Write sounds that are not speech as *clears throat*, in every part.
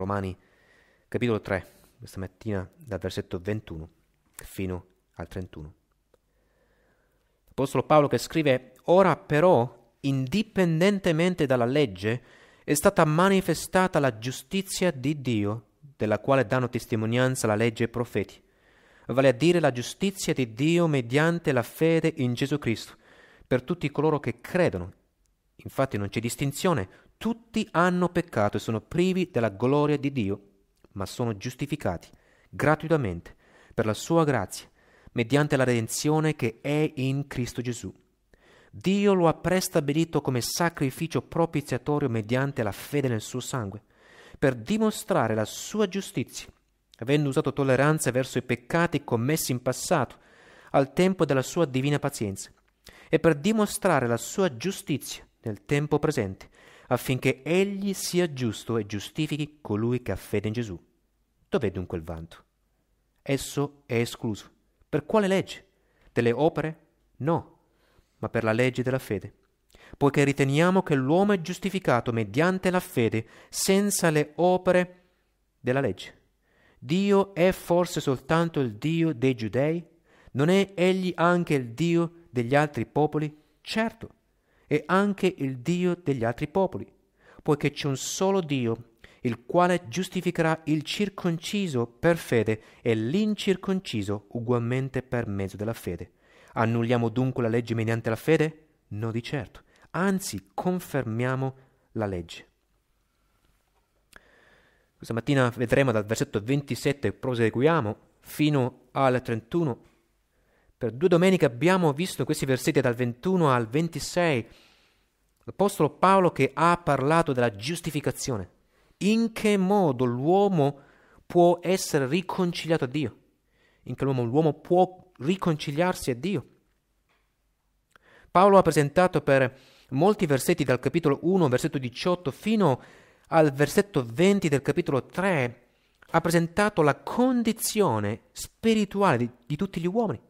Romani, capitolo 3, questa mattina dal versetto 21 fino al 31. L'Apostolo Paolo che scrive, ora però, indipendentemente dalla legge, è stata manifestata la giustizia di Dio, della quale danno testimonianza la legge e i profeti, vale a dire la giustizia di Dio mediante la fede in Gesù Cristo, per tutti coloro che credono. Infatti non c'è distinzione, tutti hanno peccato e sono privi della gloria di Dio, ma sono giustificati gratuitamente per la sua grazia, mediante la redenzione che è in Cristo Gesù. Dio lo ha prestabilito come sacrificio propiziatorio mediante la fede nel suo sangue, per dimostrare la sua giustizia, avendo usato tolleranza verso i peccati commessi in passato, al tempo della sua divina pazienza, e per dimostrare la sua giustizia nel tempo presente, affinché egli sia giusto e giustifichi colui che ha fede in Gesù. Dov'è dunque il vanto? Esso è escluso. Per quale legge? Delle opere? No, ma per la legge della fede. Poiché riteniamo che l'uomo è giustificato mediante la fede, senza le opere della legge. Dio è forse soltanto il Dio dei giudei? Non è egli anche il Dio degli altri popoli? Certo, e anche il Dio degli altri popoli, poiché c'è un solo Dio, il quale giustificherà il circonciso per fede e l'incirconciso ugualmente per mezzo della fede. Annulliamo dunque la legge mediante la fede? No di certo, anzi confermiamo la legge. Questa mattina vedremo dal versetto 27, proseguiamo, fino al 31, per due domeniche abbiamo visto questi versetti dal 21 al 26. L'Apostolo Paolo che ha parlato della giustificazione. In che modo l'uomo può essere riconciliato a Dio? In che modo l'uomo può riconciliarsi a Dio? Paolo ha presentato per molti versetti dal capitolo 1, versetto 18, fino al versetto 20 del capitolo 3, ha presentato la condizione spirituale di, di tutti gli uomini.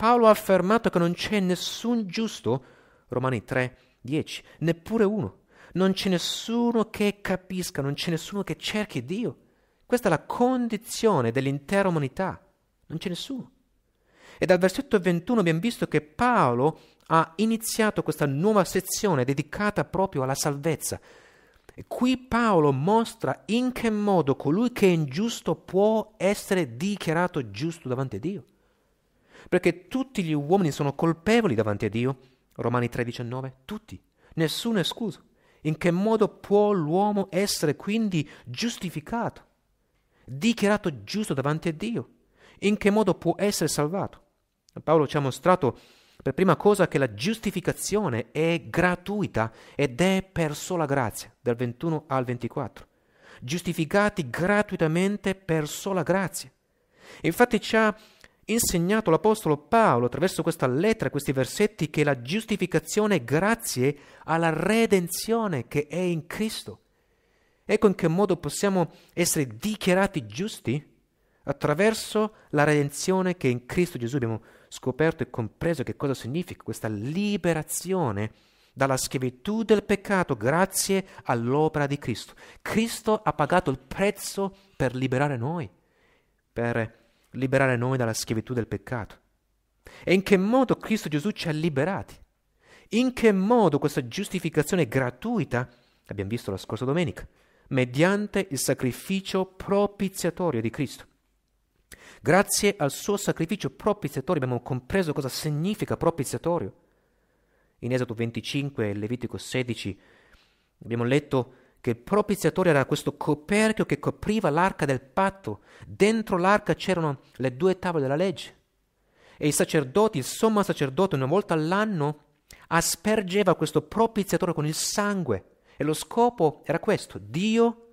Paolo ha affermato che non c'è nessun giusto, Romani 3, 10, neppure uno. Non c'è nessuno che capisca, non c'è nessuno che cerchi Dio. Questa è la condizione dell'intera umanità. Non c'è nessuno. E dal versetto 21 abbiamo visto che Paolo ha iniziato questa nuova sezione dedicata proprio alla salvezza. E qui Paolo mostra in che modo colui che è ingiusto può essere dichiarato giusto davanti a Dio perché tutti gli uomini sono colpevoli davanti a Dio. Romani 3:19, tutti, nessuno è escluso. In che modo può l'uomo essere quindi giustificato, dichiarato giusto davanti a Dio? In che modo può essere salvato? Paolo ci ha mostrato per prima cosa che la giustificazione è gratuita ed è per sola grazia, dal 21 al 24. Giustificati gratuitamente per sola grazia. Infatti ci ha insegnato l'Apostolo Paolo attraverso questa lettera, questi versetti, che la giustificazione è grazie alla redenzione che è in Cristo. Ecco in che modo possiamo essere dichiarati giusti attraverso la redenzione che in Cristo Gesù abbiamo scoperto e compreso che cosa significa questa liberazione dalla schiavitù del peccato grazie all'opera di Cristo. Cristo ha pagato il prezzo per liberare noi, per liberare liberare noi dalla schiavitù del peccato. E in che modo Cristo Gesù ci ha liberati? In che modo questa giustificazione gratuita, l'abbiamo visto la scorsa domenica, mediante il sacrificio propiziatorio di Cristo. Grazie al suo sacrificio propiziatorio abbiamo compreso cosa significa propiziatorio. In Esodo 25 e Levitico 16 abbiamo letto che il propiziatore era questo coperchio che copriva l'arca del patto. Dentro l'arca c'erano le due tavole della legge. E i sacerdoti, il sommo sacerdote, una volta all'anno aspergeva questo propiziatore con il sangue. E lo scopo era questo, Dio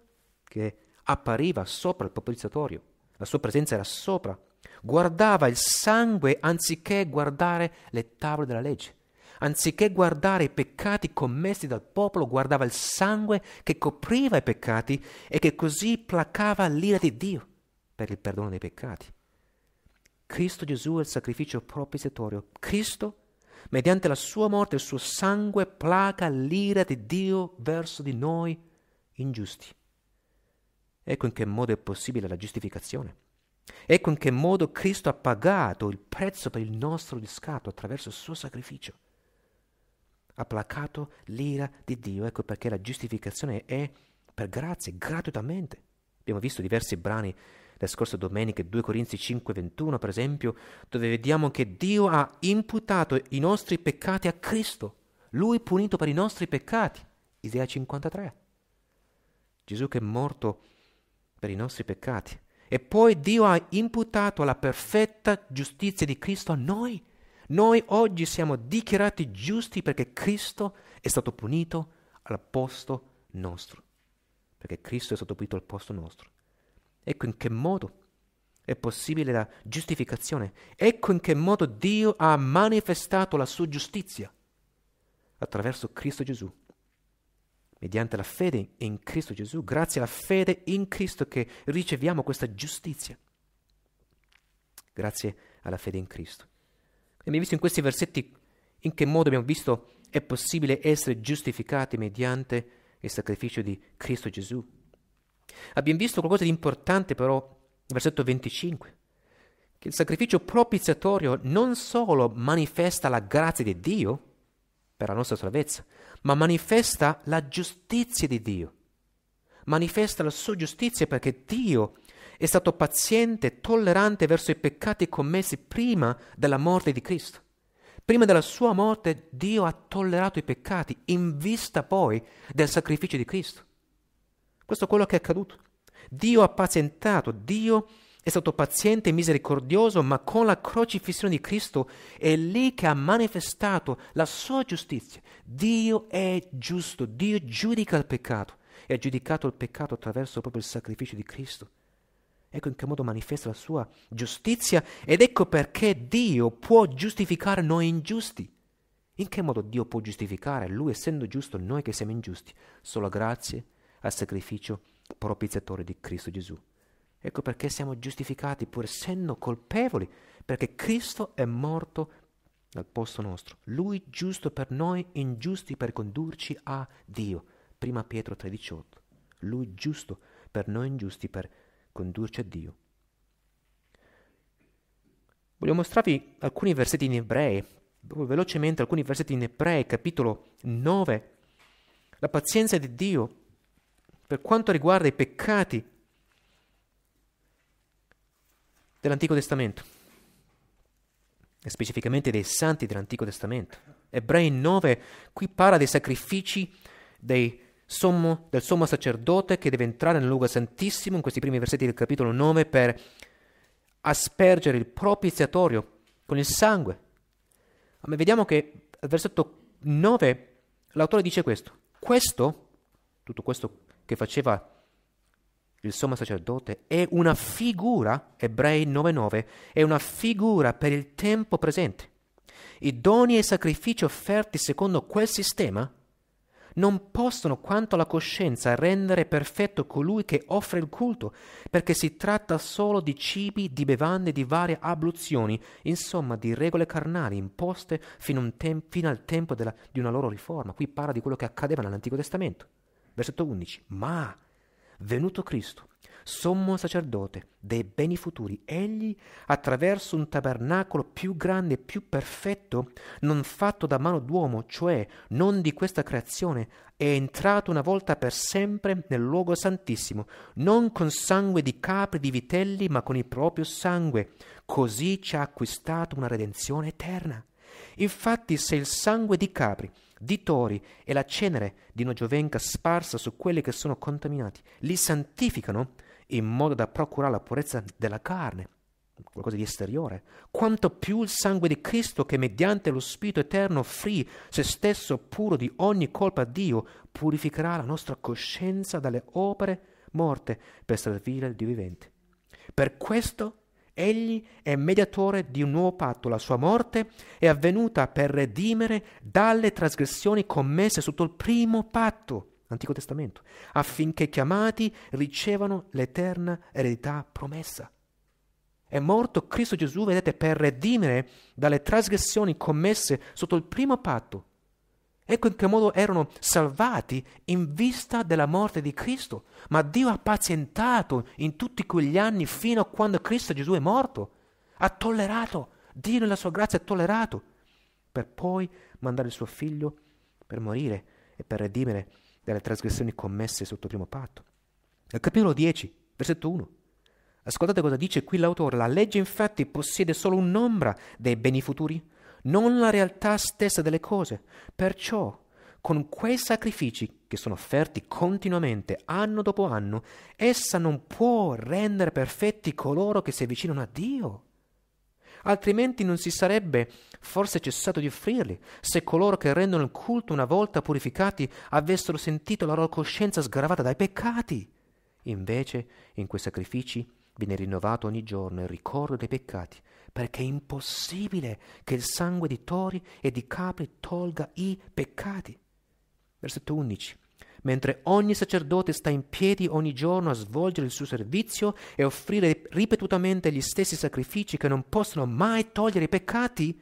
che appariva sopra il propiziatorio, la sua presenza era sopra, guardava il sangue anziché guardare le tavole della legge anziché guardare i peccati commessi dal popolo, guardava il sangue che copriva i peccati e che così placava l'ira di Dio per il perdono dei peccati. Cristo Gesù è il sacrificio propiziatorio. Cristo, mediante la sua morte e il suo sangue, placa l'ira di Dio verso di noi ingiusti. Ecco in che modo è possibile la giustificazione. Ecco in che modo Cristo ha pagato il prezzo per il nostro riscatto attraverso il suo sacrificio ha placato l'ira di Dio. Ecco perché la giustificazione è per grazia, gratuitamente. Abbiamo visto diversi brani la scorsa domenica, 2 Corinzi 5, 21 per esempio, dove vediamo che Dio ha imputato i nostri peccati a Cristo, Lui punito per i nostri peccati, Isaia 53. Gesù che è morto per i nostri peccati. E poi Dio ha imputato la perfetta giustizia di Cristo a noi noi oggi siamo dichiarati giusti perché Cristo è stato punito al posto nostro. Perché Cristo è stato punito al posto nostro. Ecco in che modo è possibile la giustificazione. Ecco in che modo Dio ha manifestato la sua giustizia attraverso Cristo Gesù. Mediante la fede in Cristo Gesù, grazie alla fede in Cristo che riceviamo questa giustizia. Grazie alla fede in Cristo. Abbiamo visto in questi versetti in che modo abbiamo visto è possibile essere giustificati mediante il sacrificio di Cristo Gesù. Abbiamo visto qualcosa di importante però nel versetto 25, che il sacrificio propiziatorio non solo manifesta la grazia di Dio per la nostra salvezza, ma manifesta la giustizia di Dio. Manifesta la sua giustizia perché Dio è stato paziente e tollerante verso i peccati commessi prima della morte di Cristo. Prima della sua morte Dio ha tollerato i peccati in vista poi del sacrificio di Cristo. Questo è quello che è accaduto. Dio ha pazientato, Dio è stato paziente e misericordioso, ma con la crocifissione di Cristo è lì che ha manifestato la sua giustizia. Dio è giusto, Dio giudica il peccato e ha giudicato il peccato attraverso proprio il sacrificio di Cristo. Ecco in che modo manifesta la sua giustizia ed ecco perché Dio può giustificare noi ingiusti. In che modo Dio può giustificare, Lui essendo giusto, noi che siamo ingiusti? Solo grazie al sacrificio propiziatore di Cristo Gesù. Ecco perché siamo giustificati pur essendo colpevoli, perché Cristo è morto al posto nostro. Lui giusto per noi, ingiusti per condurci a Dio. Prima Pietro 3,18. Lui giusto per noi ingiusti per condurci condurci a Dio. Voglio mostrarvi alcuni versetti in ebrei, velocemente alcuni versetti in ebrei, capitolo 9. La pazienza di Dio per quanto riguarda i peccati dell'Antico Testamento, e specificamente dei santi dell'Antico Testamento. Ebrei 9 qui parla dei sacrifici dei sommo, del sommo sacerdote che deve entrare nel luogo santissimo in questi primi versetti del capitolo 9 per aspergere il propiziatorio con il sangue. Ma vediamo che al versetto 9 l'autore dice questo. Questo, tutto questo che faceva il sommo sacerdote, è una figura, Ebrei 9.9, è una figura per il tempo presente. I doni e i sacrifici offerti secondo quel sistema non possono quanto la coscienza rendere perfetto colui che offre il culto, perché si tratta solo di cibi, di bevande, di varie abluzioni, insomma di regole carnali imposte fino, tem- fino al tempo della, di una loro riforma. Qui parla di quello che accadeva nell'Antico Testamento. Versetto 11. Ma, venuto Cristo, sommo sacerdote dei beni futuri, egli, attraverso un tabernacolo più grande e più perfetto, non fatto da mano d'uomo, cioè non di questa creazione, è entrato una volta per sempre nel luogo santissimo, non con sangue di capri e di vitelli, ma con il proprio sangue. Così ci ha acquistato una redenzione eterna. Infatti, se il sangue di capri, di tori e la cenere di una giovenca sparsa su quelli che sono contaminati li santificano, in modo da procurare la purezza della carne, qualcosa di esteriore, quanto più il sangue di Cristo che mediante lo Spirito Eterno offrì se stesso puro di ogni colpa a Dio, purificherà la nostra coscienza dalle opere morte per servire il Dio vivente. Per questo Egli è mediatore di un nuovo patto. La sua morte è avvenuta per redimere dalle trasgressioni commesse sotto il primo patto. Antico Testamento, affinché chiamati ricevano l'eterna eredità promessa. È morto Cristo Gesù, vedete, per redimere dalle trasgressioni commesse sotto il primo patto. Ecco in che modo erano salvati in vista della morte di Cristo. Ma Dio ha pazientato in tutti quegli anni fino a quando Cristo Gesù è morto. Ha tollerato, Dio nella sua grazia ha tollerato, per poi mandare il suo figlio per morire e per redimere delle trasgressioni commesse sotto il primo patto. Al capitolo 10, versetto 1. Ascoltate cosa dice qui l'autore. La legge infatti possiede solo un'ombra dei beni futuri, non la realtà stessa delle cose. Perciò, con quei sacrifici che sono offerti continuamente, anno dopo anno, essa non può rendere perfetti coloro che si avvicinano a Dio altrimenti non si sarebbe forse cessato di offrirli, se coloro che rendono il culto una volta purificati avessero sentito la loro coscienza sgravata dai peccati. Invece, in quei sacrifici viene rinnovato ogni giorno il ricordo dei peccati, perché è impossibile che il sangue di tori e di capri tolga i peccati. Versetto 11 mentre ogni sacerdote sta in piedi ogni giorno a svolgere il suo servizio e offrire ripetutamente gli stessi sacrifici che non possono mai togliere i peccati?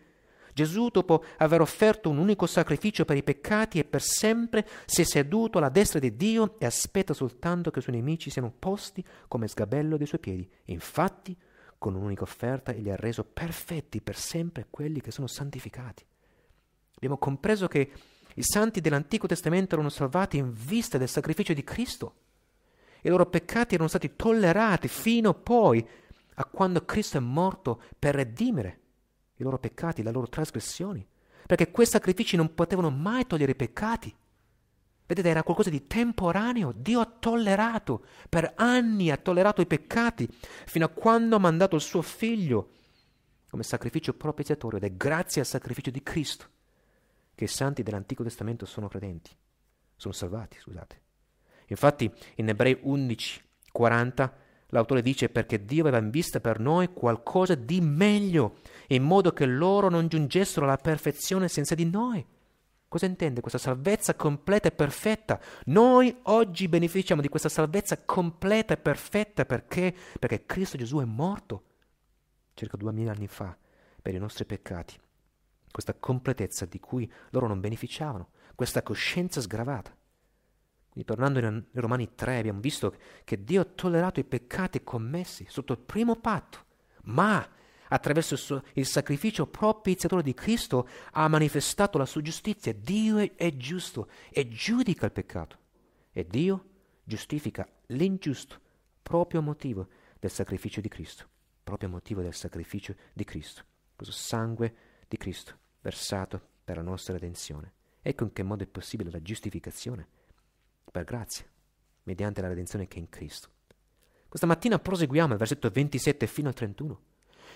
Gesù, dopo aver offerto un unico sacrificio per i peccati e per sempre, si è seduto alla destra di Dio e aspetta soltanto che i suoi nemici siano posti come sgabello dei suoi piedi. Infatti, con un'unica offerta, egli ha reso perfetti per sempre quelli che sono santificati. Abbiamo compreso che i santi dell'Antico Testamento erano salvati in vista del sacrificio di Cristo. I loro peccati erano stati tollerati fino poi a quando Cristo è morto per redimere i loro peccati, le loro trasgressioni, perché quei sacrifici non potevano mai togliere i peccati. Vedete, era qualcosa di temporaneo. Dio ha tollerato, per anni ha tollerato i peccati, fino a quando ha mandato il suo figlio come sacrificio propiziatorio ed è grazie al sacrificio di Cristo che i santi dell'Antico Testamento sono credenti, sono salvati, scusate. Infatti in Ebrei 11, 40 l'autore dice perché Dio aveva in vista per noi qualcosa di meglio, in modo che loro non giungessero alla perfezione senza di noi. Cosa intende questa salvezza completa e perfetta? Noi oggi beneficiamo di questa salvezza completa e perfetta perché? Perché Cristo Gesù è morto circa duemila anni fa per i nostri peccati questa completezza di cui loro non beneficiavano, questa coscienza sgravata. Quindi tornando in Romani 3 abbiamo visto che Dio ha tollerato i peccati commessi sotto il primo patto, ma attraverso il sacrificio propiziatore di Cristo ha manifestato la sua giustizia. Dio è giusto e giudica il peccato. E Dio giustifica l'ingiusto proprio a motivo del sacrificio di Cristo, proprio a motivo del sacrificio di Cristo, questo sangue di Cristo versato per la nostra redenzione. Ecco in che modo è possibile la giustificazione per grazia, mediante la redenzione che è in Cristo. Questa mattina proseguiamo il versetto 27 fino al 31,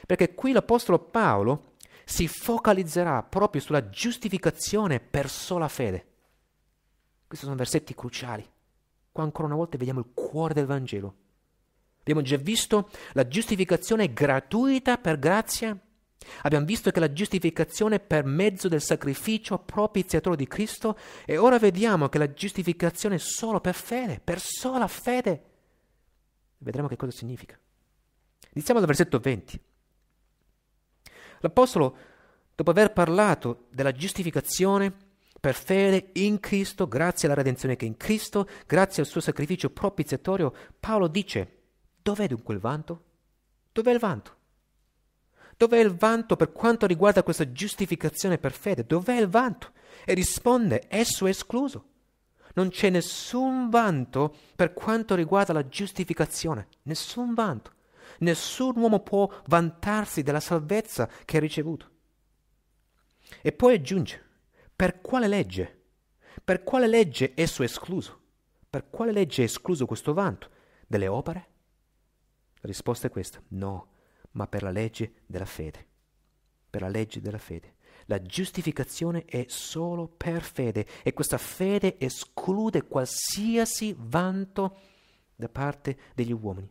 perché qui l'Apostolo Paolo si focalizzerà proprio sulla giustificazione per sola fede. Questi sono versetti cruciali. Qua ancora una volta vediamo il cuore del Vangelo. Abbiamo già visto la giustificazione gratuita per grazia Abbiamo visto che la giustificazione per mezzo del sacrificio propiziatore di Cristo e ora vediamo che la giustificazione è solo per fede, per sola fede. Vedremo che cosa significa. Iniziamo dal versetto 20. L'Apostolo, dopo aver parlato della giustificazione per fede in Cristo, grazie alla redenzione che è in Cristo, grazie al suo sacrificio propiziatorio, Paolo dice, dov'è dunque il vanto? Dov'è il vanto? Dov'è il vanto per quanto riguarda questa giustificazione per fede? Dov'è il vanto? E risponde, esso è escluso. Non c'è nessun vanto per quanto riguarda la giustificazione, nessun vanto. Nessun uomo può vantarsi della salvezza che ha ricevuto. E poi aggiunge, per quale legge? Per quale legge esso è escluso? Per quale legge è escluso questo vanto? Delle opere? La risposta è questa, no ma per la legge della fede. Per la legge della fede. La giustificazione è solo per fede e questa fede esclude qualsiasi vanto da parte degli uomini.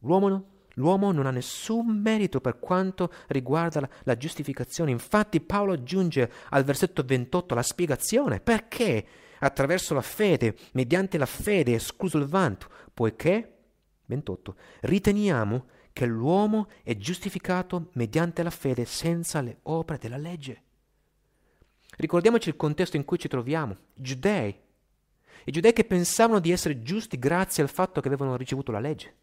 L'uomo, l'uomo non ha nessun merito per quanto riguarda la, la giustificazione. Infatti Paolo aggiunge al versetto 28 la spiegazione perché attraverso la fede, mediante la fede, è escluso il vanto, poiché, 28, riteniamo che l'uomo è giustificato mediante la fede senza le opere della legge. Ricordiamoci il contesto in cui ci troviamo, i giudei, i giudei che pensavano di essere giusti grazie al fatto che avevano ricevuto la legge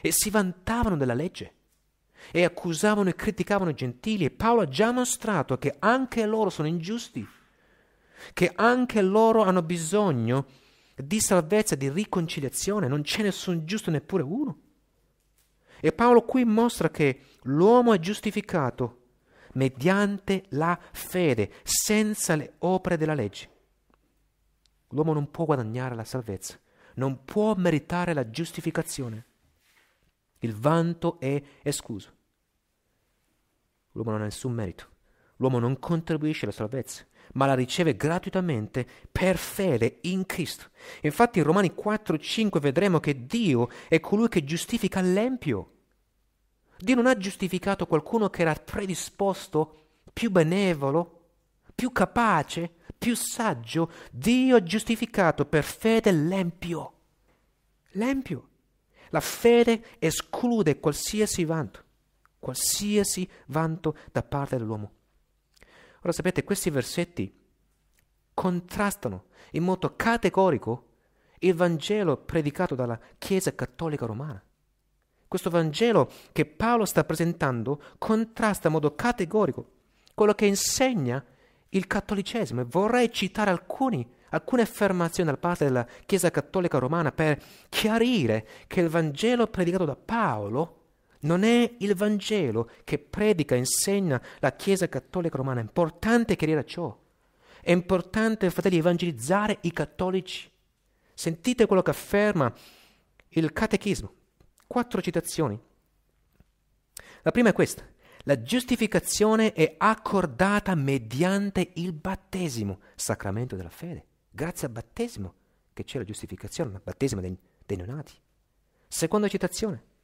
e si vantavano della legge e accusavano e criticavano i gentili e Paolo ha già mostrato che anche loro sono ingiusti, che anche loro hanno bisogno di salvezza, di riconciliazione, non c'è nessun giusto neppure uno. E Paolo qui mostra che l'uomo è giustificato mediante la fede, senza le opere della legge. L'uomo non può guadagnare la salvezza, non può meritare la giustificazione. Il vanto è escluso. L'uomo non ha nessun merito, l'uomo non contribuisce alla salvezza, ma la riceve gratuitamente per fede in Cristo. Infatti in Romani 4, 5 vedremo che Dio è colui che giustifica l'empio. Dio non ha giustificato qualcuno che era predisposto, più benevolo, più capace, più saggio. Dio ha giustificato per fede l'empio. L'empio. La fede esclude qualsiasi vanto, qualsiasi vanto da parte dell'uomo. Ora sapete, questi versetti contrastano in modo categorico il Vangelo predicato dalla Chiesa Cattolica Romana. Questo Vangelo che Paolo sta presentando contrasta in modo categorico quello che insegna il cattolicesimo e vorrei citare alcuni, alcune affermazioni da parte della Chiesa Cattolica Romana per chiarire che il Vangelo predicato da Paolo non è il Vangelo che predica e insegna la Chiesa Cattolica Romana. È importante chiarire ciò. È importante, fratelli, evangelizzare i cattolici. Sentite quello che afferma il Catechismo Quattro citazioni. La prima è questa. La giustificazione è accordata mediante il battesimo, sacramento della fede. Grazie al battesimo che c'è la giustificazione, il battesimo dei, dei neonati. Seconda citazione.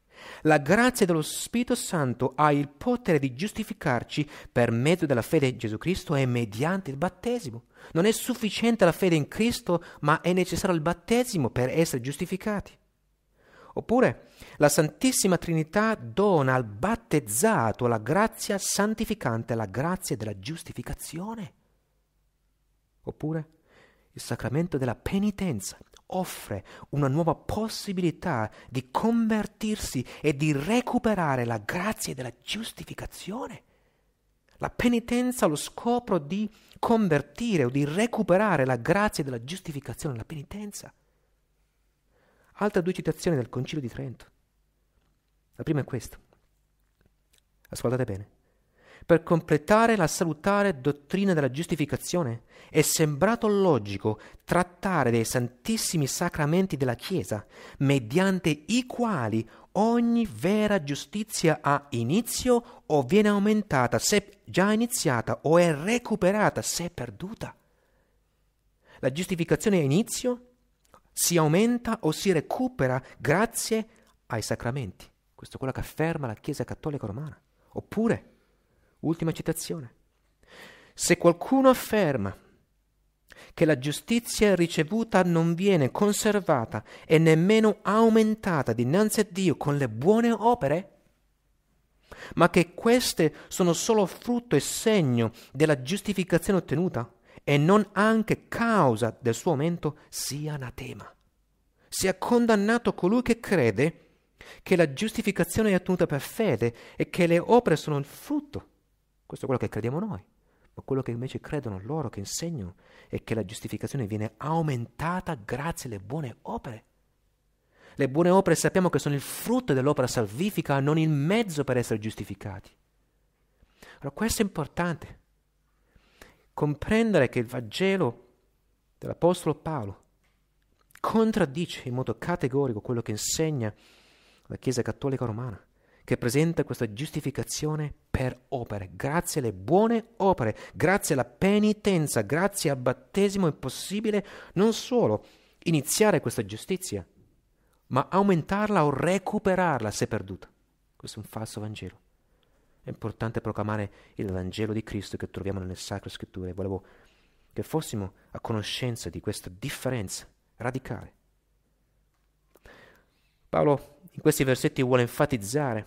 La grazia dello Spirito Santo ha il potere di giustificarci per mezzo della fede in Gesù Cristo e mediante il battesimo. Non è sufficiente la fede in Cristo, ma è necessario il battesimo per essere giustificati. Oppure la Santissima Trinità dona al battezzato la grazia santificante, la grazia della giustificazione. Oppure il sacramento della penitenza offre una nuova possibilità di convertirsi e di recuperare la grazia della giustificazione. La penitenza ha lo scopo di convertire o di recuperare la grazia della giustificazione, la penitenza. Altre due citazioni del Concilio di Trento. La prima è questa. Ascoltate bene. Per completare la salutare dottrina della giustificazione è sembrato logico trattare dei santissimi sacramenti della Chiesa, mediante i quali ogni vera giustizia ha inizio o viene aumentata se già iniziata o è recuperata se perduta. La giustificazione ha inizio si aumenta o si recupera grazie ai sacramenti. Questo è quello che afferma la Chiesa Cattolica Romana. Oppure, ultima citazione, se qualcuno afferma che la giustizia ricevuta non viene conservata e nemmeno aumentata dinanzi a Dio con le buone opere, ma che queste sono solo frutto e segno della giustificazione ottenuta, e non anche causa del suo aumento sia anatema. Sia condannato colui che crede che la giustificazione è ottenuta per fede e che le opere sono il frutto. Questo è quello che crediamo noi, ma quello che invece credono loro, che insegnano, è che la giustificazione viene aumentata grazie alle buone opere. Le buone opere sappiamo che sono il frutto dell'opera salvifica, non il mezzo per essere giustificati. Allora questo è importante comprendere che il Vangelo dell'Apostolo Paolo contraddice in modo categorico quello che insegna la Chiesa Cattolica Romana, che presenta questa giustificazione per opere, grazie alle buone opere, grazie alla penitenza, grazie al battesimo è possibile non solo iniziare questa giustizia, ma aumentarla o recuperarla se perduta. Questo è un falso Vangelo. È importante proclamare il Vangelo di Cristo che troviamo nelle Sacre Scritture. Volevo che fossimo a conoscenza di questa differenza radicale. Paolo in questi versetti vuole enfatizzare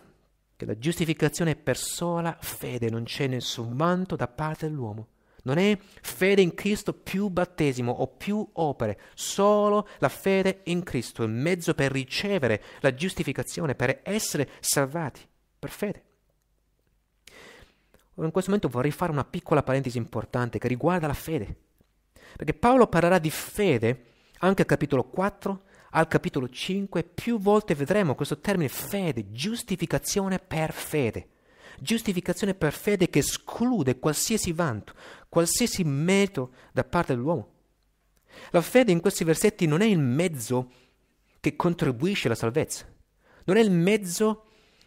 che la giustificazione è per sola fede, non c'è nessun manto da parte dell'uomo. Non è fede in Cristo più battesimo o più opere, solo la fede in Cristo è il mezzo per ricevere la giustificazione, per essere salvati, per fede in questo momento vorrei fare una piccola parentesi importante che riguarda la fede. Perché Paolo parlerà di fede anche al capitolo 4, al capitolo 5, più volte vedremo questo termine fede, giustificazione per fede. Giustificazione per fede che esclude qualsiasi vanto, qualsiasi merito da parte dell'uomo. La fede in questi versetti non è il mezzo che contribuisce alla salvezza, non è il mezzo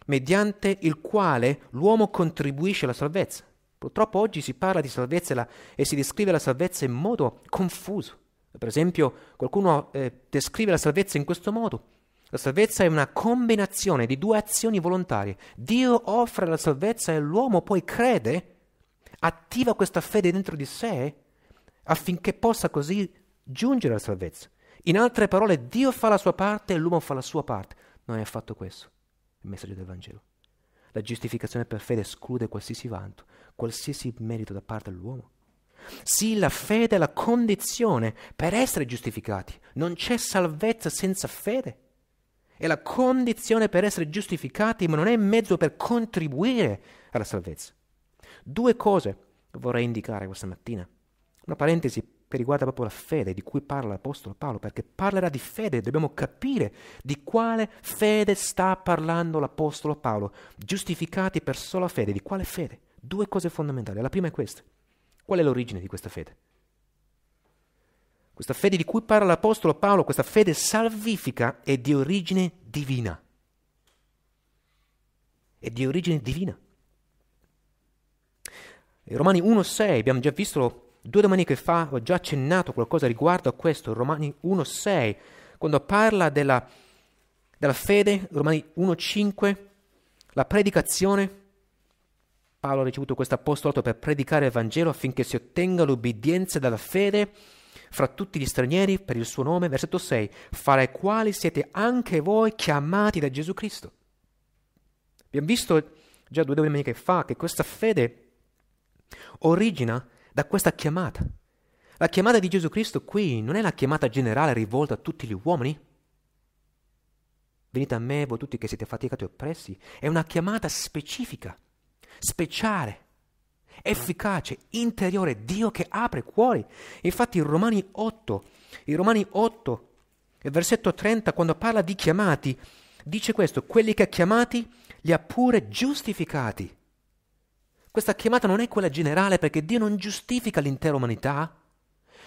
mediante il quale l'uomo contribuisce alla salvezza. Purtroppo oggi si parla di salvezza la, e si descrive la salvezza in modo confuso. Per esempio, qualcuno eh, descrive la salvezza in questo modo. La salvezza è una combinazione di due azioni volontarie. Dio offre la salvezza e l'uomo poi crede, attiva questa fede dentro di sé affinché possa così giungere alla salvezza. In altre parole, Dio fa la sua parte e l'uomo fa la sua parte. Non è affatto questo il messaggio del Vangelo. La giustificazione per fede esclude qualsiasi vanto, qualsiasi merito da parte dell'uomo. Sì, la fede è la condizione per essere giustificati. Non c'è salvezza senza fede. È la condizione per essere giustificati, ma non è mezzo per contribuire alla salvezza. Due cose vorrei indicare questa mattina. Una parentesi che riguarda proprio la fede di cui parla l'Apostolo Paolo, perché parlerà di fede, dobbiamo capire di quale fede sta parlando l'Apostolo Paolo, giustificati per sola fede, di quale fede? Due cose fondamentali, la prima è questa, qual è l'origine di questa fede? Questa fede di cui parla l'Apostolo Paolo, questa fede salvifica è di origine divina, è di origine divina. In Romani 1.6, abbiamo già visto Due domeniche fa ho già accennato qualcosa riguardo a questo, Romani 1.6, quando parla della, della fede, Romani 1.5, la predicazione. Paolo ha ricevuto questo apostolato per predicare il Vangelo affinché si ottenga l'obbedienza dalla fede fra tutti gli stranieri per il suo nome, versetto 6, fra i quali siete anche voi chiamati da Gesù Cristo. Abbiamo visto già due domeniche fa che questa fede origina da questa chiamata. La chiamata di Gesù Cristo qui non è la chiamata generale rivolta a tutti gli uomini. Venite a me, voi tutti che siete faticati e oppressi. È una chiamata specifica, speciale, efficace, interiore, Dio che apre cuori. Infatti in Romani 8, in Romani 8, versetto 30, quando parla di chiamati, dice questo, quelli che ha chiamati li ha pure giustificati questa chiamata non è quella generale perché Dio non giustifica l'intera umanità.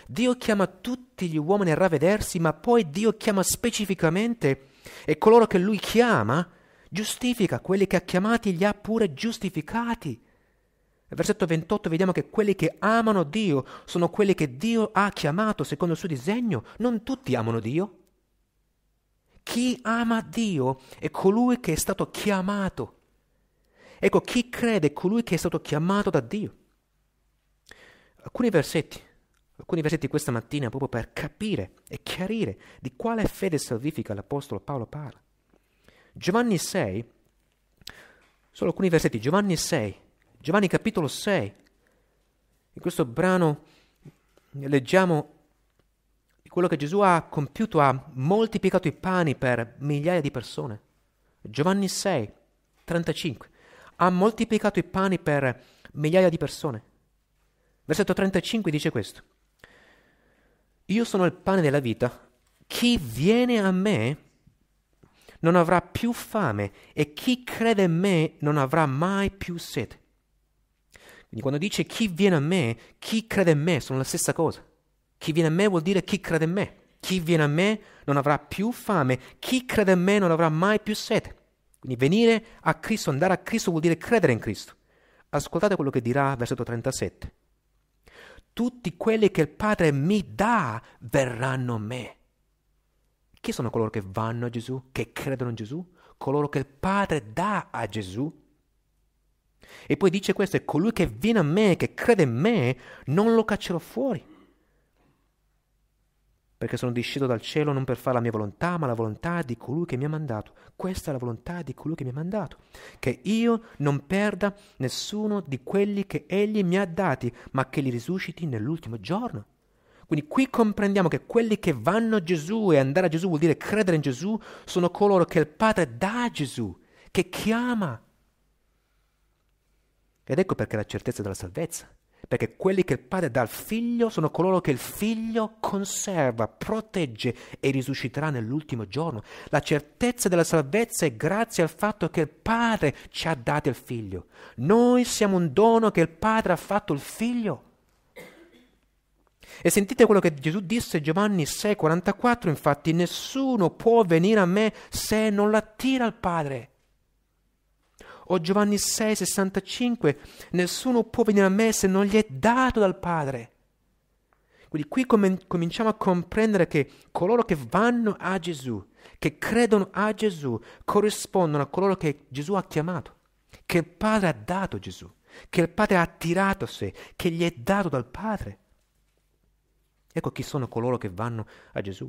Dio chiama tutti gli uomini a ravvedersi, ma poi Dio chiama specificamente e coloro che Lui chiama giustifica, quelli che ha chiamati li ha pure giustificati. Nel versetto 28 vediamo che quelli che amano Dio sono quelli che Dio ha chiamato secondo il suo disegno. Non tutti amano Dio. Chi ama Dio è colui che è stato chiamato. Ecco, chi crede è colui che è stato chiamato da Dio. Alcuni versetti, alcuni versetti questa mattina proprio per capire e chiarire di quale fede salvifica l'Apostolo Paolo parla. Giovanni 6, solo alcuni versetti, Giovanni 6, Giovanni capitolo 6, in questo brano leggiamo quello che Gesù ha compiuto, ha moltiplicato i pani per migliaia di persone. Giovanni 6, 35 ha moltiplicato i pani per migliaia di persone. Versetto 35 dice questo. Io sono il pane della vita. Chi viene a me non avrà più fame e chi crede in me non avrà mai più sete. Quindi quando dice chi viene a me, chi crede in me sono la stessa cosa. Chi viene a me vuol dire chi crede in me. Chi viene a me non avrà più fame, chi crede in me non avrà mai più sete. Quindi venire a Cristo, andare a Cristo vuol dire credere in Cristo. Ascoltate quello che dirà versetto 37. Tutti quelli che il Padre mi dà verranno a me. Chi sono coloro che vanno a Gesù, che credono in Gesù? Coloro che il Padre dà a Gesù. E poi dice questo, e colui che viene a me, che crede in me, non lo caccerò fuori perché sono disceso dal cielo non per fare la mia volontà, ma la volontà di colui che mi ha mandato. Questa è la volontà di colui che mi ha mandato, che io non perda nessuno di quelli che egli mi ha dati, ma che li risusciti nell'ultimo giorno. Quindi qui comprendiamo che quelli che vanno a Gesù e andare a Gesù vuol dire credere in Gesù, sono coloro che il Padre dà a Gesù, che chiama. Ed ecco perché la certezza della salvezza perché quelli che il Padre dà al Figlio sono coloro che il Figlio conserva, protegge e risusciterà nell'ultimo giorno. La certezza della salvezza è grazie al fatto che il Padre ci ha dato il Figlio. Noi siamo un dono che il Padre ha fatto al Figlio. E sentite quello che Gesù disse in Giovanni 6:44, infatti nessuno può venire a me se non l'attira il Padre. O Giovanni 6, 65, nessuno può venire a me se non gli è dato dal Padre. Quindi qui com- cominciamo a comprendere che coloro che vanno a Gesù, che credono a Gesù, corrispondono a coloro che Gesù ha chiamato, che il Padre ha dato a Gesù, che il Padre ha attirato a sé, che gli è dato dal Padre. Ecco chi sono coloro che vanno a Gesù.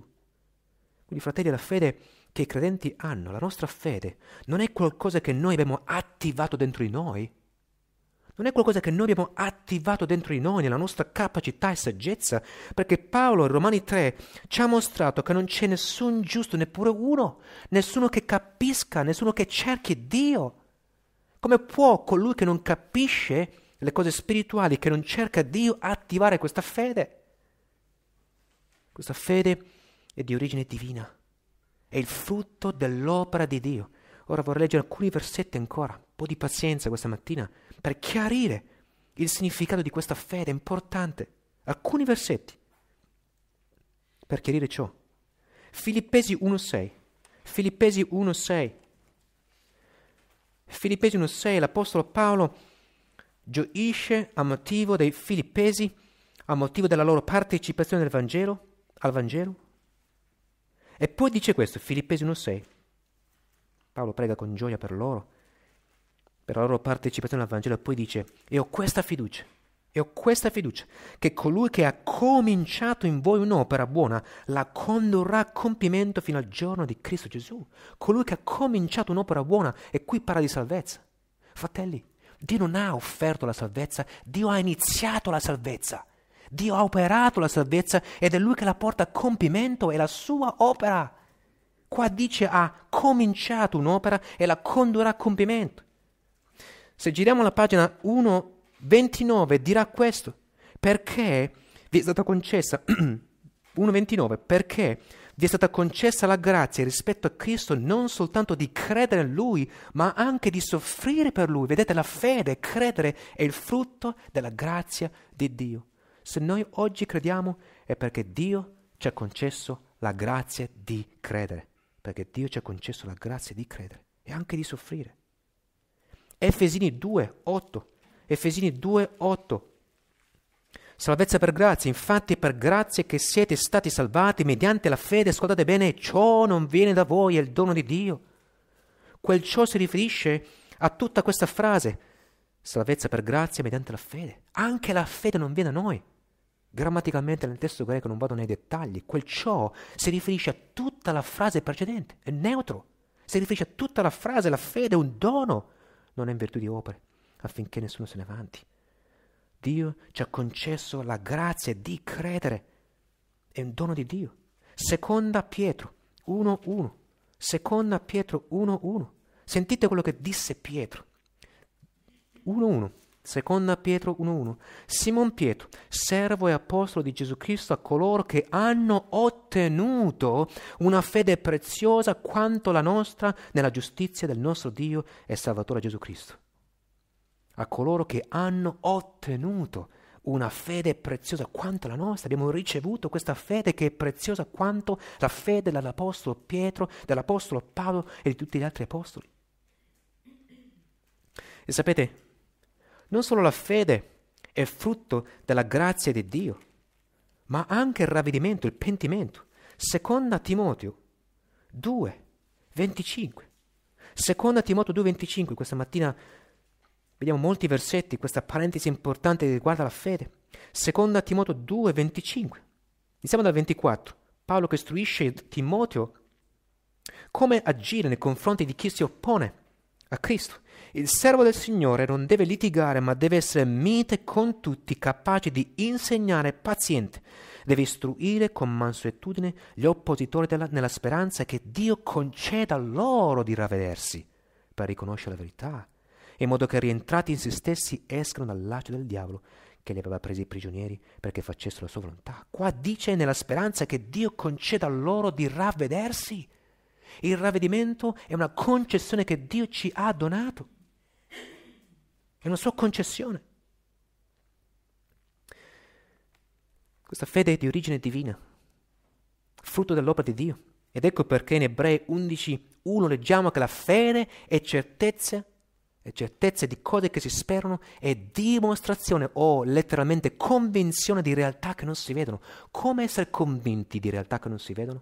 Quindi fratelli, la fede è che i credenti hanno, la nostra fede, non è qualcosa che noi abbiamo attivato dentro di noi. Non è qualcosa che noi abbiamo attivato dentro di noi nella nostra capacità e saggezza, perché Paolo in Romani 3 ci ha mostrato che non c'è nessun giusto, neppure uno, nessuno che capisca, nessuno che cerchi Dio. Come può colui che non capisce le cose spirituali, che non cerca Dio, attivare questa fede? Questa fede è di origine divina è il frutto dell'opera di Dio. Ora vorrei leggere alcuni versetti ancora, un po' di pazienza questa mattina, per chiarire il significato di questa fede importante. Alcuni versetti per chiarire ciò. Filippesi 1.6. Filippesi 1.6. Filippesi 1.6, l'Apostolo Paolo gioisce a motivo dei Filippesi, a motivo della loro partecipazione Vangelo, al Vangelo, e poi dice questo, Filippesi 1,6. Paolo prega con gioia per loro, per la loro partecipazione al Vangelo, e poi dice, e ho questa fiducia, e ho questa fiducia, che colui che ha cominciato in voi un'opera buona la condurrà a compimento fino al giorno di Cristo Gesù. Colui che ha cominciato un'opera buona, e qui parla di salvezza. Fratelli, Dio non ha offerto la salvezza, Dio ha iniziato la salvezza. Dio ha operato la salvezza ed è Lui che la porta a compimento, è la sua opera. Qua dice ha cominciato un'opera e la condurrà a compimento. Se giriamo la pagina 1.29 dirà questo, perché vi è stata concessa, 1.29, *clears throat* perché vi è stata concessa la grazia rispetto a Cristo non soltanto di credere in Lui, ma anche di soffrire per Lui. Vedete, la fede, credere è il frutto della grazia di Dio. Se noi oggi crediamo è perché Dio ci ha concesso la grazia di credere, perché Dio ci ha concesso la grazia di credere e anche di soffrire. Efesini 2, 8. Efesini 2, 8. Salvezza per grazia, infatti per grazia che siete stati salvati mediante la fede, ascoltate bene, ciò non viene da voi, è il dono di Dio. Quel ciò si riferisce a tutta questa frase, salvezza per grazia mediante la fede. Anche la fede non viene da noi, Grammaticalmente nel testo greco non vado nei dettagli, quel ciò si riferisce a tutta la frase precedente, è neutro, si riferisce a tutta la frase, la fede è un dono, non è in virtù di opere, affinché nessuno se ne vanti. Dio ci ha concesso la grazia di credere, è un dono di Dio. Seconda Pietro 1.1, seconda Pietro 1.1, sentite quello che disse Pietro. 1.1 Seconda Pietro 1.1. Simon Pietro, servo e apostolo di Gesù Cristo a coloro che hanno ottenuto una fede preziosa quanto la nostra nella giustizia del nostro Dio e Salvatore Gesù Cristo. A coloro che hanno ottenuto una fede preziosa quanto la nostra, abbiamo ricevuto questa fede che è preziosa quanto la fede dell'Apostolo Pietro, dell'Apostolo Paolo e di tutti gli altri apostoli. E sapete, non solo la fede è frutto della grazia di Dio, ma anche il ravvedimento, il pentimento. Seconda Timoteo 2, 25. Seconda Timoteo 2, 25. Questa mattina vediamo molti versetti, questa parentesi importante riguarda la fede. Seconda Timoteo 2, 25. Iniziamo dal 24. Paolo che istruisce Timoteo come agire nei confronti di chi si oppone a Cristo. Il servo del Signore non deve litigare, ma deve essere mite con tutti, capace di insegnare paziente. Deve istruire con mansuetudine gli oppositori della, nella speranza che Dio conceda loro di ravvedersi per riconoscere la verità, in modo che rientrati in se stessi escano dal laccio del diavolo che li aveva presi prigionieri perché facessero la sua volontà. Qua dice nella speranza che Dio conceda loro di ravvedersi. Il ravvedimento è una concessione che Dio ci ha donato. È una sua concessione. Questa fede è di origine divina, frutto dell'opera di Dio. Ed ecco perché in Ebrei 11.1 leggiamo che la fede è certezza, è certezza di cose che si sperano, è dimostrazione o letteralmente convinzione di realtà che non si vedono. Come essere convinti di realtà che non si vedono?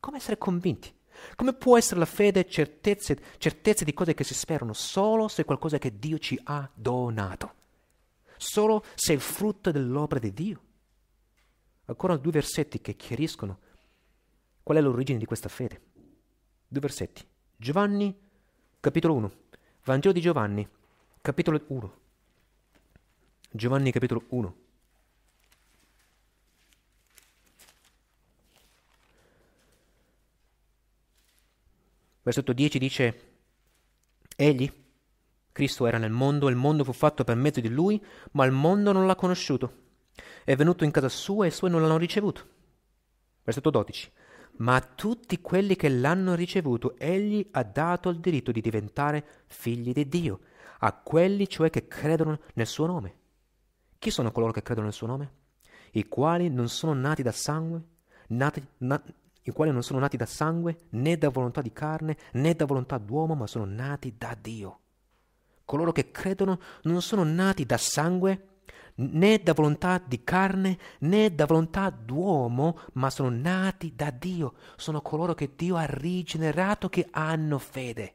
Come essere convinti? Come può essere la fede certezze, certezze di cose che si sperano solo se è qualcosa che Dio ci ha donato? Solo se è il frutto dell'opera di Dio? Ancora due versetti che chiariscono qual è l'origine di questa fede. Due versetti. Giovanni, capitolo 1. Vangelo di Giovanni, capitolo 1. Giovanni, capitolo 1. Versetto 10 dice, Egli, Cristo era nel mondo, il mondo fu fatto per mezzo di lui, ma il mondo non l'ha conosciuto. È venuto in casa sua e i suoi non l'hanno ricevuto. Versetto 12. Ma a tutti quelli che l'hanno ricevuto, egli ha dato il diritto di diventare figli di Dio, a quelli cioè che credono nel suo nome. Chi sono coloro che credono nel suo nome? I quali non sono nati da sangue, nati, na, i quali non sono nati da sangue, né da volontà di carne, né da volontà d'uomo, ma sono nati da Dio. Coloro che credono non sono nati da sangue, né da volontà di carne, né da volontà d'uomo, ma sono nati da Dio. Sono coloro che Dio ha rigenerato, che hanno fede.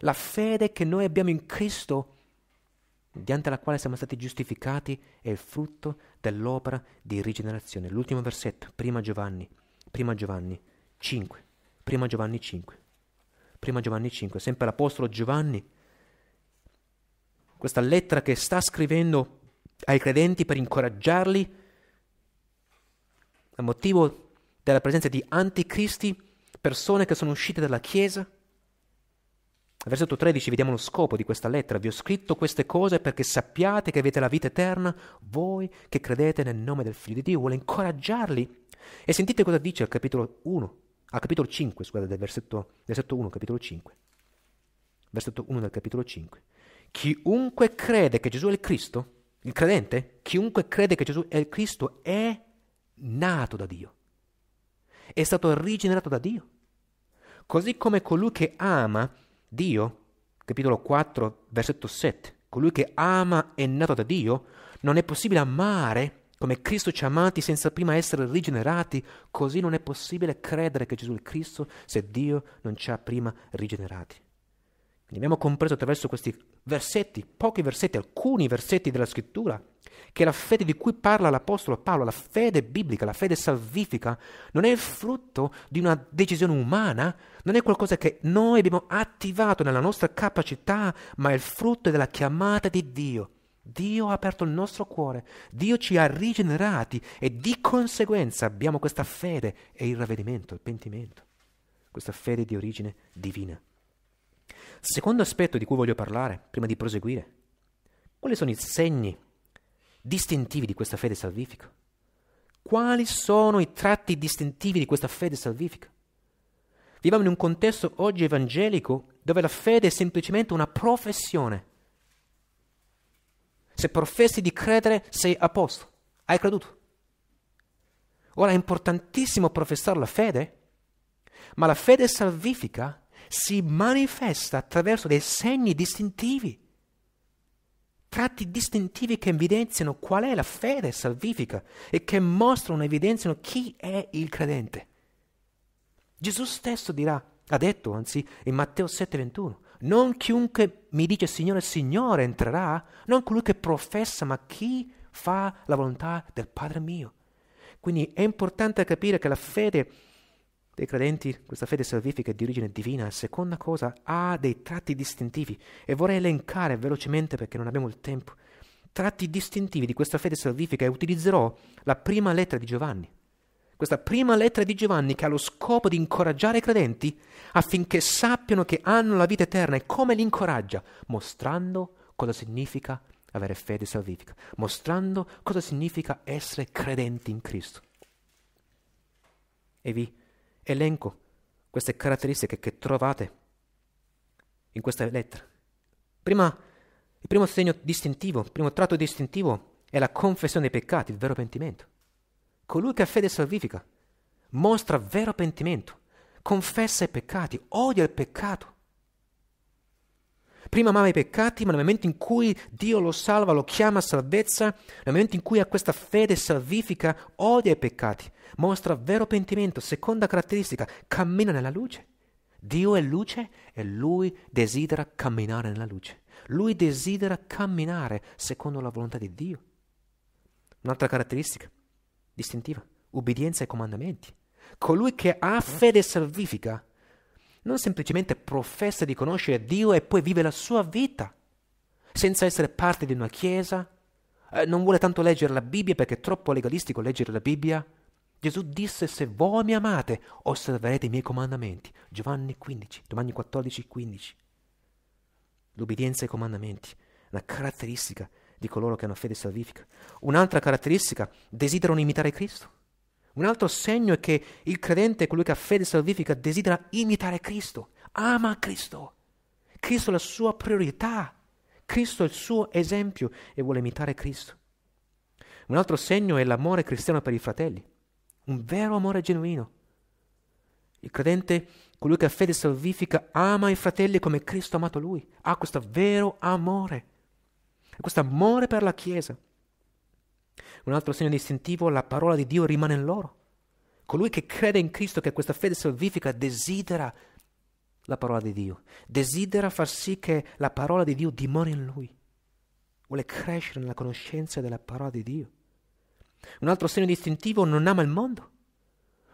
La fede che noi abbiamo in Cristo, diante la quale siamo stati giustificati, è il frutto dell'opera di rigenerazione. L'ultimo versetto, prima Giovanni Prima Giovanni 5, prima Giovanni 5, prima Giovanni 5, sempre l'Apostolo Giovanni, questa lettera che sta scrivendo ai credenti per incoraggiarli a motivo della presenza di anticristi, persone che sono uscite dalla Chiesa. versetto 13 vediamo lo scopo di questa lettera. Vi ho scritto queste cose perché sappiate che avete la vita eterna, voi che credete nel nome del Figlio di Dio. Vuole incoraggiarli e sentite cosa dice al capitolo 1, al capitolo 5, scusate, del versetto, versetto 1, capitolo 5. Versetto 1 del capitolo 5. Chiunque crede che Gesù è il Cristo, il credente, chiunque crede che Gesù è il Cristo è nato da Dio. È stato rigenerato da Dio. Così come colui che ama Dio, capitolo 4, versetto 7, colui che ama è nato da Dio, non è possibile amare come Cristo ci ha amati senza prima essere rigenerati, così non è possibile credere che Gesù è Cristo se Dio non ci ha prima rigenerati. Quindi abbiamo compreso attraverso questi versetti, pochi versetti, alcuni versetti della Scrittura, che la fede di cui parla l'Apostolo Paolo, la fede biblica, la fede salvifica, non è il frutto di una decisione umana, non è qualcosa che noi abbiamo attivato nella nostra capacità, ma è il frutto della chiamata di Dio. Dio ha aperto il nostro cuore, Dio ci ha rigenerati e di conseguenza abbiamo questa fede e il ravvedimento, il pentimento, questa fede di origine divina. Secondo aspetto di cui voglio parlare, prima di proseguire, quali sono i segni distintivi di questa fede salvifica? Quali sono i tratti distintivi di questa fede salvifica? Viviamo in un contesto oggi evangelico dove la fede è semplicemente una professione se professi di credere, sei a posto. Hai creduto. Ora è importantissimo professare la fede, ma la fede salvifica si manifesta attraverso dei segni distintivi, tratti distintivi che evidenziano qual è la fede salvifica e che mostrano, evidenziano chi è il credente. Gesù stesso dirà, ha detto anzi in Matteo 7:21, non chiunque mi dice Signore, Signore entrerà, non colui che professa, ma chi fa la volontà del Padre mio. Quindi è importante capire che la fede dei credenti, questa fede salvifica di origine divina, seconda cosa, ha dei tratti distintivi e vorrei elencare velocemente perché non abbiamo il tempo. Tratti distintivi di questa fede salvifica e utilizzerò la prima lettera di Giovanni questa prima lettera di Giovanni che ha lo scopo di incoraggiare i credenti affinché sappiano che hanno la vita eterna e come li incoraggia, mostrando cosa significa avere fede salvifica, mostrando cosa significa essere credenti in Cristo. E vi elenco queste caratteristiche che trovate in questa lettera. Prima, il primo segno distintivo, il primo tratto distintivo è la confessione dei peccati, il vero pentimento colui che ha fede salvifica, mostra vero pentimento, confessa i peccati, odia il peccato. Prima amava i peccati, ma nel momento in cui Dio lo salva, lo chiama a salvezza, nel momento in cui ha questa fede salvifica, odia i peccati, mostra vero pentimento. Seconda caratteristica, cammina nella luce. Dio è luce e lui desidera camminare nella luce. Lui desidera camminare secondo la volontà di Dio. Un'altra caratteristica, distintiva, ubbidienza ai comandamenti. Colui che ha fede salvifica non semplicemente professa di conoscere Dio e poi vive la sua vita senza essere parte di una chiesa, eh, non vuole tanto leggere la Bibbia perché è troppo legalistico leggere la Bibbia. Gesù disse se voi mi amate osserverete i miei comandamenti. Giovanni 15, Giovanni 14, 15. L'obbedienza ai comandamenti, è una caratteristica di coloro che hanno fede salvifica. Un'altra caratteristica, desiderano imitare Cristo. Un altro segno è che il credente, colui che ha fede salvifica, desidera imitare Cristo, ama Cristo. Cristo è la sua priorità, Cristo è il suo esempio e vuole imitare Cristo. Un altro segno è l'amore cristiano per i fratelli, un vero amore genuino. Il credente, colui che ha fede salvifica, ama i fratelli come Cristo ha amato lui, ha questo vero amore e questo amore per la Chiesa. Un altro segno distintivo, la parola di Dio rimane in loro. Colui che crede in Cristo, che questa fede salvifica, desidera la parola di Dio, desidera far sì che la parola di Dio dimori in lui, vuole crescere nella conoscenza della parola di Dio. Un altro segno distintivo, non ama il mondo,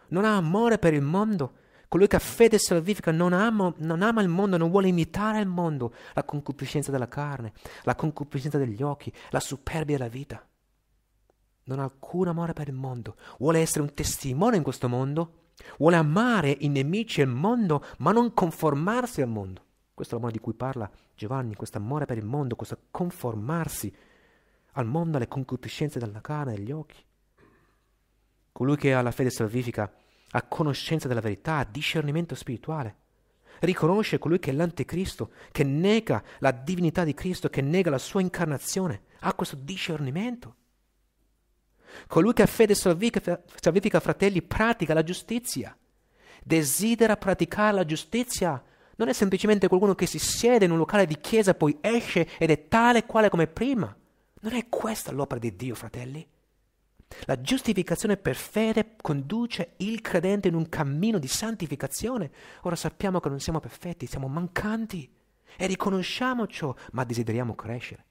non ha amore per il mondo, Colui che ha fede salvifica non ama, non ama il mondo, non vuole imitare il mondo, la concupiscenza della carne, la concupiscenza degli occhi, la superbia della vita. Non ha alcun amore per il mondo, vuole essere un testimone in questo mondo, vuole amare i nemici e il mondo, ma non conformarsi al mondo. Questo è l'amore di cui parla Giovanni, questo amore per il mondo, questo conformarsi al mondo, alle concupiscenze della carne, degli occhi. Colui che ha la fede salvifica a conoscenza della verità, a discernimento spirituale. Riconosce colui che è l'anticristo, che nega la divinità di Cristo, che nega la sua incarnazione, ha questo discernimento. Colui che ha fede salvifica, fratelli, pratica la giustizia, desidera praticare la giustizia. Non è semplicemente qualcuno che si siede in un locale di chiesa, poi esce ed è tale quale come prima. Non è questa l'opera di Dio, fratelli. La giustificazione per fede conduce il credente in un cammino di santificazione. Ora sappiamo che non siamo perfetti, siamo mancanti e riconosciamo ciò, ma desideriamo crescere,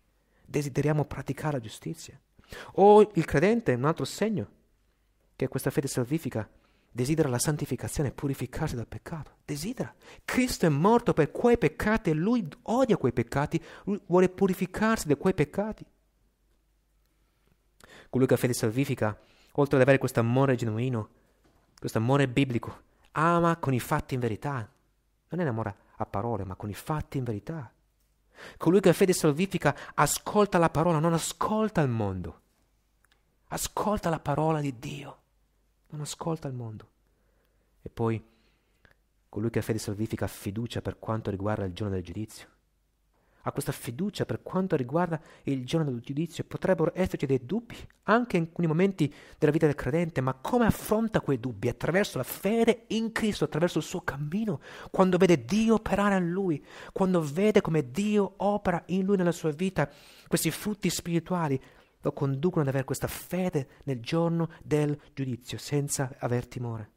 desideriamo praticare la giustizia. O il credente, un altro segno che questa fede salvifica, desidera la santificazione, purificarsi dal peccato, desidera. Cristo è morto per quei peccati e lui odia quei peccati, lui vuole purificarsi da quei peccati colui che ha fede salvifica, oltre ad avere questo amore genuino, questo amore biblico, ama con i fatti in verità. Non è un amore a parole, ma con i fatti in verità. Colui che ha fede salvifica ascolta la parola, non ascolta il mondo. Ascolta la parola di Dio, non ascolta il mondo. E poi, colui che ha fede salvifica ha fiducia per quanto riguarda il giorno del giudizio a questa fiducia per quanto riguarda il giorno del giudizio. Potrebbero esserci dei dubbi anche in alcuni momenti della vita del credente, ma come affronta quei dubbi? Attraverso la fede in Cristo, attraverso il suo cammino, quando vede Dio operare in lui, quando vede come Dio opera in lui nella sua vita, questi frutti spirituali lo conducono ad avere questa fede nel giorno del giudizio, senza aver timore.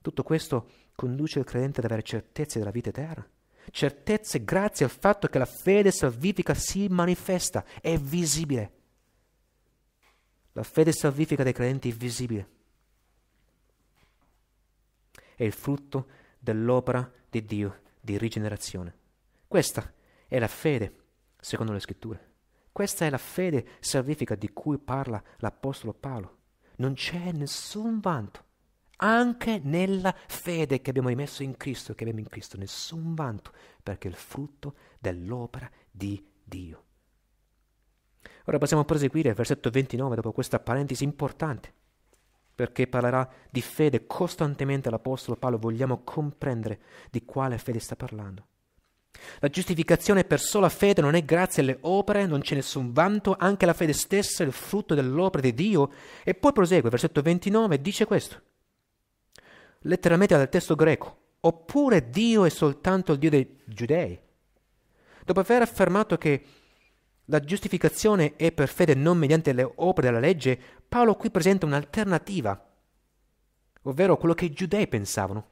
Tutto questo conduce il credente ad avere certezze della vita eterna certezze grazie al fatto che la fede salvifica si manifesta, è visibile. La fede salvifica dei credenti è visibile. È il frutto dell'opera di Dio di rigenerazione. Questa è la fede, secondo le scritture. Questa è la fede salvifica di cui parla l'Apostolo Paolo. Non c'è nessun vanto, anche nella fede che abbiamo rimesso in Cristo, che abbiamo in Cristo nessun vanto, perché è il frutto dell'opera di Dio. Ora possiamo proseguire al versetto 29 dopo questa parentesi importante, perché parlerà di fede costantemente l'Apostolo Paolo, vogliamo comprendere di quale fede sta parlando. La giustificazione per sola fede non è grazie alle opere, non c'è nessun vanto, anche la fede stessa è il frutto dell'opera di Dio. E poi prosegue, versetto 29, dice questo letteralmente dal testo greco, oppure Dio è soltanto il Dio dei giudei. Dopo aver affermato che la giustificazione è per fede non mediante le opere della legge, Paolo qui presenta un'alternativa, ovvero quello che i giudei pensavano,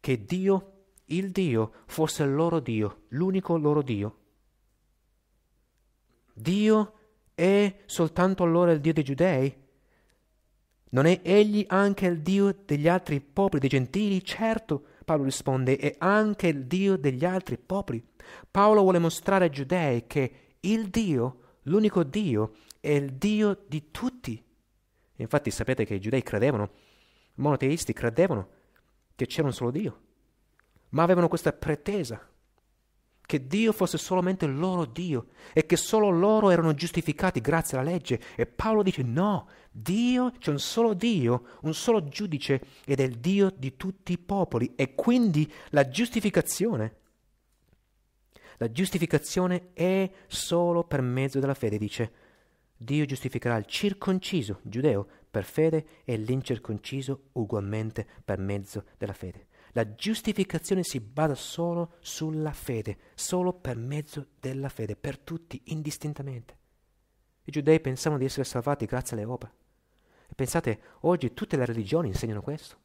che Dio, il Dio, fosse il loro Dio, l'unico loro Dio. Dio è soltanto allora il Dio dei giudei? Non è egli anche il Dio degli altri popoli, dei gentili? Certo, Paolo risponde, è anche il Dio degli altri popoli. Paolo vuole mostrare ai giudei che il Dio, l'unico Dio, è il Dio di tutti. Infatti sapete che i giudei credevano, i monoteisti credevano che c'era un solo Dio, ma avevano questa pretesa che Dio fosse solamente il loro Dio e che solo loro erano giustificati grazie alla legge. E Paolo dice no, Dio c'è un solo Dio, un solo giudice ed è il Dio di tutti i popoli e quindi la giustificazione. La giustificazione è solo per mezzo della fede, dice. Dio giustificherà il circonciso, giudeo, per fede e l'incirconciso ugualmente per mezzo della fede. La giustificazione si basa solo sulla fede, solo per mezzo della fede, per tutti, indistintamente. I giudei pensavano di essere salvati grazie alle opere. E pensate, oggi tutte le religioni insegnano questo.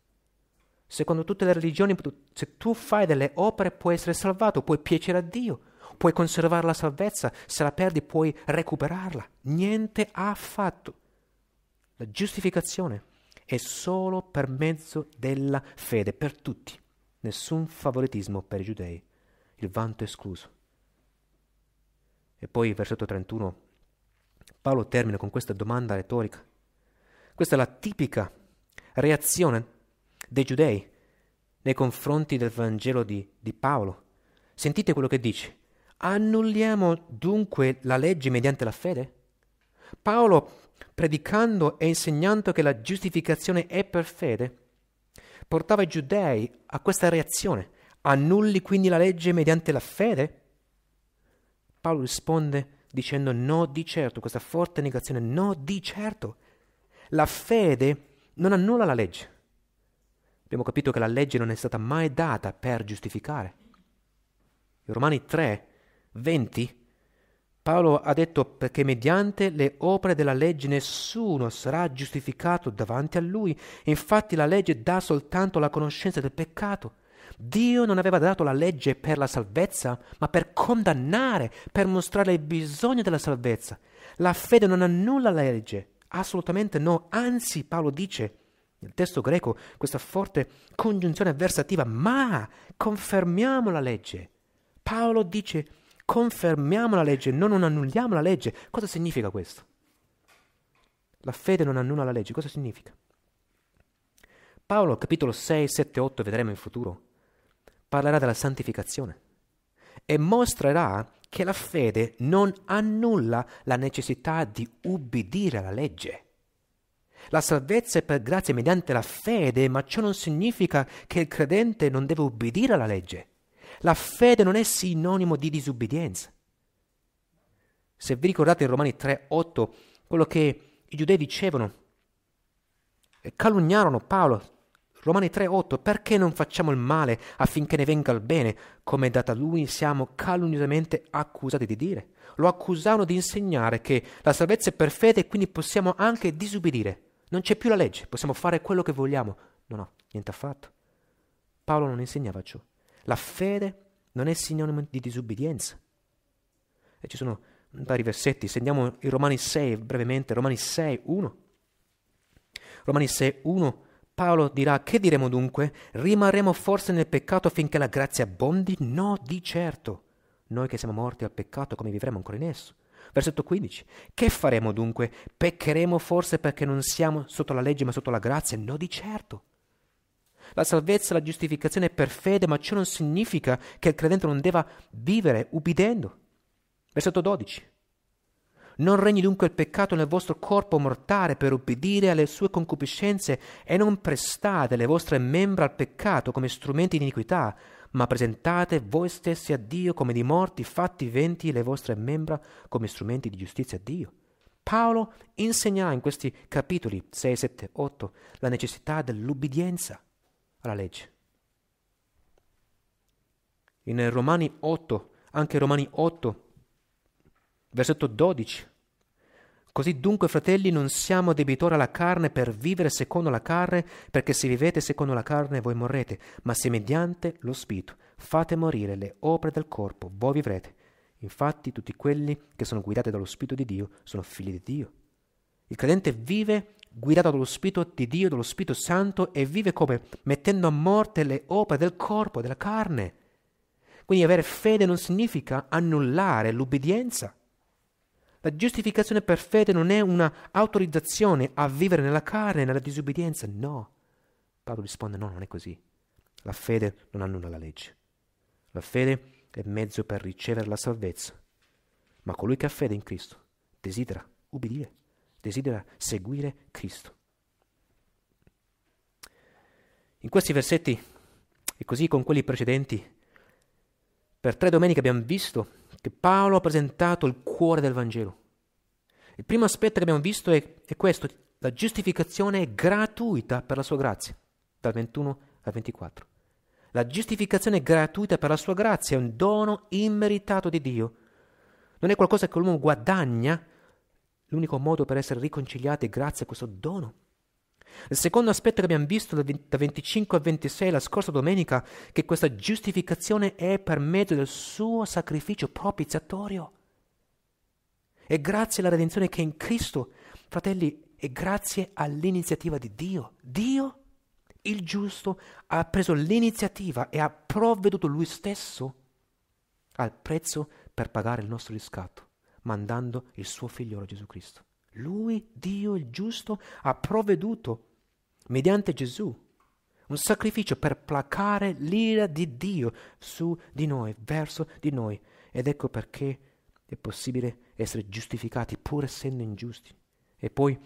Secondo tutte le religioni, se tu fai delle opere puoi essere salvato, puoi piacere a Dio, puoi conservare la salvezza, se la perdi puoi recuperarla. Niente affatto. La giustificazione è solo per mezzo della fede, per tutti, nessun favoritismo per i giudei, il vanto escluso. E poi, versetto 31, Paolo termina con questa domanda retorica. Questa è la tipica reazione dei giudei nei confronti del Vangelo di, di Paolo. Sentite quello che dice. Annulliamo dunque la legge mediante la fede? Paolo predicando e insegnando che la giustificazione è per fede, portava i giudei a questa reazione. Annulli quindi la legge mediante la fede? Paolo risponde dicendo no di certo, questa forte negazione, no di certo. La fede non annulla la legge. Abbiamo capito che la legge non è stata mai data per giustificare. I Romani 3, 20 Paolo ha detto perché mediante le opere della legge nessuno sarà giustificato davanti a lui. Infatti la legge dà soltanto la conoscenza del peccato. Dio non aveva dato la legge per la salvezza, ma per condannare, per mostrare il bisogno della salvezza. La fede non annulla la legge, assolutamente no. Anzi, Paolo dice, nel testo greco, questa forte congiunzione avversativa, ma confermiamo la legge. Paolo dice confermiamo la legge, noi non annulliamo la legge. Cosa significa questo? La fede non annulla la legge, cosa significa? Paolo, capitolo 6, 7, 8, vedremo in futuro, parlerà della santificazione e mostrerà che la fede non annulla la necessità di ubbidire alla legge. La salvezza è per grazia mediante la fede, ma ciò non significa che il credente non deve ubbidire alla legge. La fede non è sinonimo di disubbidienza. Se vi ricordate in Romani 3, 8, quello che i giudei dicevano, e eh, calunniarono Paolo, Romani 3, 8, perché non facciamo il male affinché ne venga il bene, come da lui siamo calunniosamente accusati di dire? Lo accusavano di insegnare che la salvezza è per fede e quindi possiamo anche disubbidire. Non c'è più la legge, possiamo fare quello che vogliamo. No, no, niente affatto. Paolo non insegnava ciò. La fede non è sinonimo di disubbidienza. E ci sono vari versetti, se andiamo in Romani 6 brevemente, Romani 6, 1. Romani 6, 1, Paolo dirà, che diremo dunque? Rimarremo forse nel peccato finché la grazia abbondi? No, di certo. Noi che siamo morti al peccato, come vivremo ancora in esso? Versetto 15. Che faremo dunque? Peccheremo forse perché non siamo sotto la legge ma sotto la grazia? No, di certo. La salvezza, la giustificazione è per fede, ma ciò non significa che il credente non debba vivere ubbidendo. Versetto 12. Non regni dunque il peccato nel vostro corpo mortale per ubbidire alle sue concupiscenze e non prestate le vostre membra al peccato come strumenti di iniquità, ma presentate voi stessi a Dio come di morti, fatti venti le vostre membra come strumenti di giustizia a Dio. Paolo insegnerà in questi capitoli 6, 7, 8 la necessità dell'ubbidienza alla legge. In Romani 8, anche Romani 8, versetto 12. Così dunque, fratelli, non siamo debitori alla carne per vivere secondo la carne, perché se vivete secondo la carne voi morrete, ma se mediante lo Spirito fate morire le opere del corpo, voi vivrete. Infatti tutti quelli che sono guidati dallo Spirito di Dio sono figli di Dio. Il credente vive guidato dallo Spirito di Dio, dallo Spirito Santo e vive come? Mettendo a morte le opere del corpo, della carne. Quindi avere fede non significa annullare l'ubbidienza. La giustificazione per fede non è un'autorizzazione a vivere nella carne, nella disobbedienza. no. Paolo risponde no, non è così. La fede non annulla la legge. La fede è mezzo per ricevere la salvezza, ma colui che ha fede in Cristo desidera ubbidire desidera seguire Cristo. In questi versetti, e così con quelli precedenti, per tre domeniche abbiamo visto che Paolo ha presentato il cuore del Vangelo. Il primo aspetto che abbiamo visto è, è questo, la giustificazione gratuita per la sua grazia, dal 21 al 24. La giustificazione gratuita per la sua grazia è un dono immeritato di Dio. Non è qualcosa che l'uomo guadagna L'unico modo per essere riconciliati è grazie a questo dono. Il secondo aspetto che abbiamo visto da 25 a 26 la scorsa domenica, è che questa giustificazione è per mezzo del suo sacrificio propiziatorio. E grazie alla redenzione che è in Cristo, fratelli, è grazie all'iniziativa di Dio. Dio, il giusto, ha preso l'iniziativa e ha provveduto lui stesso al prezzo per pagare il nostro riscatto mandando il suo figliolo Gesù Cristo. Lui, Dio il giusto, ha provveduto mediante Gesù un sacrificio per placare l'ira di Dio su di noi, verso di noi. Ed ecco perché è possibile essere giustificati pur essendo ingiusti. E poi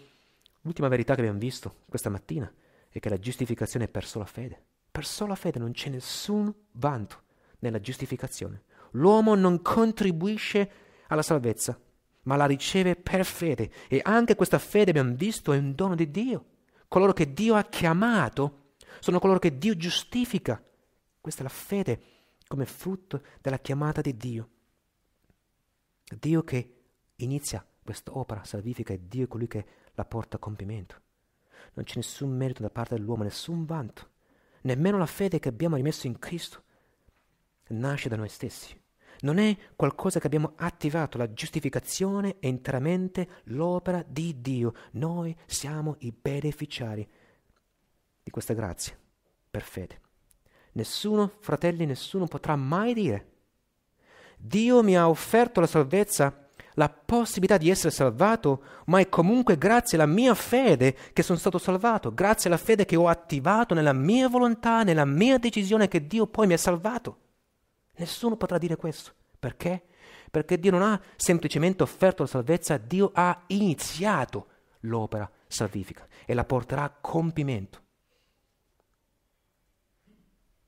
l'ultima verità che abbiamo visto questa mattina è che la giustificazione è per sola fede. Per sola fede non c'è nessun vanto nella giustificazione. L'uomo non contribuisce alla salvezza, ma la riceve per fede e anche questa fede abbiamo visto è un dono di Dio. Coloro che Dio ha chiamato sono coloro che Dio giustifica. Questa è la fede come frutto della chiamata di Dio. Dio che inizia questa opera salvifica e Dio è colui che la porta a compimento. Non c'è nessun merito da parte dell'uomo, nessun vanto, nemmeno la fede che abbiamo rimesso in Cristo nasce da noi stessi, non è qualcosa che abbiamo attivato, la giustificazione è interamente l'opera di Dio. Noi siamo i beneficiari di questa grazia per fede. Nessuno, fratelli, nessuno potrà mai dire, Dio mi ha offerto la salvezza, la possibilità di essere salvato, ma è comunque grazie alla mia fede che sono stato salvato, grazie alla fede che ho attivato nella mia volontà, nella mia decisione che Dio poi mi ha salvato. Nessuno potrà dire questo. Perché? Perché Dio non ha semplicemente offerto la salvezza, Dio ha iniziato l'opera salvifica e la porterà a compimento.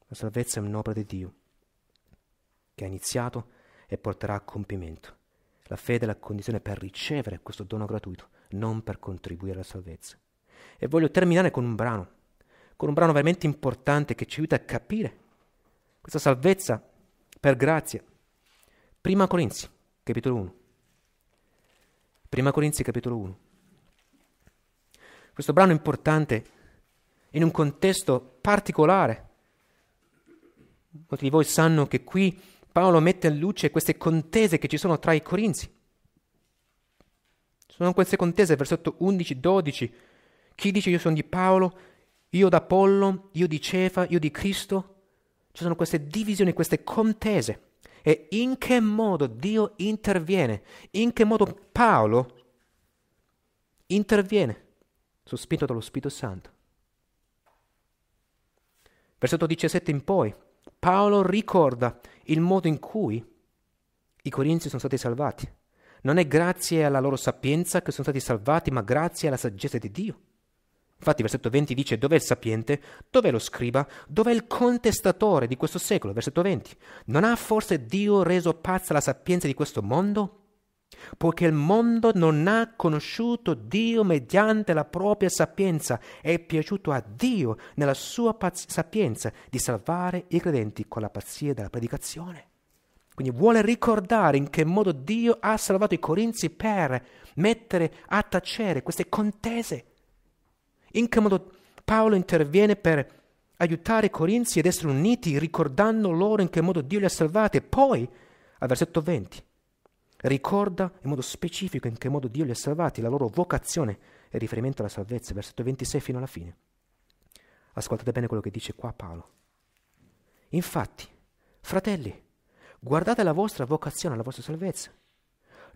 La salvezza è un'opera di Dio che ha iniziato e porterà a compimento. La fede è la condizione per ricevere questo dono gratuito, non per contribuire alla salvezza. E voglio terminare con un brano, con un brano veramente importante che ci aiuta a capire questa salvezza per grazia. Prima Corinzi, capitolo 1. Prima Corinzi, capitolo 1. Questo brano è importante in un contesto particolare. Molti di voi sanno che qui Paolo mette in luce queste contese che ci sono tra i Corinzi. Sono queste contese, versetto 11, 12. Chi dice io sono di Paolo, io d'Apollo, io di Cefa, io di Cristo? Ci sono queste divisioni, queste contese. E in che modo Dio interviene? In che modo Paolo interviene? Sospinto dallo Spirito Santo. Versetto 17 in poi, Paolo ricorda il modo in cui i Corinzi sono stati salvati. Non è grazie alla loro sapienza che sono stati salvati, ma grazie alla saggezza di Dio. Infatti il versetto 20 dice dov'è il sapiente, dov'è lo scriba, dov'è il contestatore di questo secolo, versetto 20. Non ha forse Dio reso pazza la sapienza di questo mondo? Poiché il mondo non ha conosciuto Dio mediante la propria sapienza, è piaciuto a Dio nella sua paz- sapienza di salvare i credenti con la pazzia della predicazione. Quindi vuole ricordare in che modo Dio ha salvato i Corinzi per mettere a tacere queste contese in che modo Paolo interviene per aiutare i Corinzi ad essere uniti, ricordando loro in che modo Dio li ha salvati. poi, al versetto 20, ricorda in modo specifico in che modo Dio li ha salvati, la loro vocazione e riferimento alla salvezza, versetto 26 fino alla fine. Ascoltate bene quello che dice qua Paolo. Infatti, fratelli, guardate la vostra vocazione, la vostra salvezza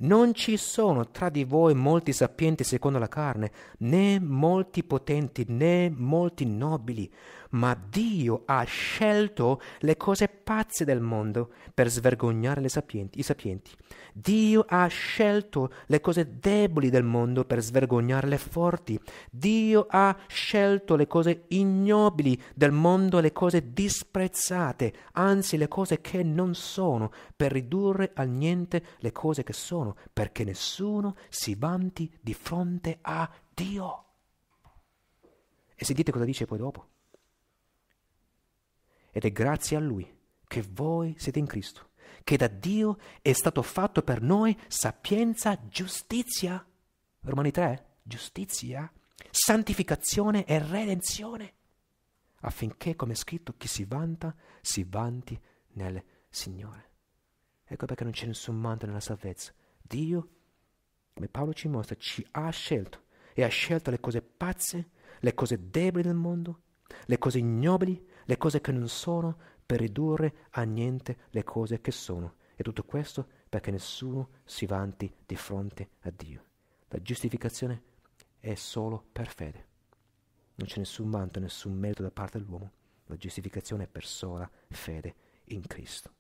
non ci sono tra di voi molti sapienti secondo la carne, né molti potenti, né molti nobili, ma Dio ha scelto le cose pazze del mondo per svergognare sapienti, i sapienti. Dio ha scelto le cose deboli del mondo per svergognare le forti. Dio ha scelto le cose ignobili del mondo, le cose disprezzate, anzi le cose che non sono, per ridurre al niente le cose che sono, perché nessuno si vanti di fronte a Dio. E sentite cosa dice poi dopo. Ed è grazie a Lui che voi siete in Cristo, che da Dio è stato fatto per noi sapienza, giustizia. Romani 3, giustizia, santificazione e redenzione, affinché, come è scritto, chi si vanta, si vanti nel Signore. Ecco perché non c'è nessun manto nella salvezza. Dio, come Paolo ci mostra, ci ha scelto e ha scelto le cose pazze, le cose deboli del mondo, le cose ignobili, le cose che non sono per ridurre a niente le cose che sono. E tutto questo perché nessuno si vanti di fronte a Dio. La giustificazione è solo per fede. Non c'è nessun vanto, nessun merito da parte dell'uomo. La giustificazione è per sola fede in Cristo.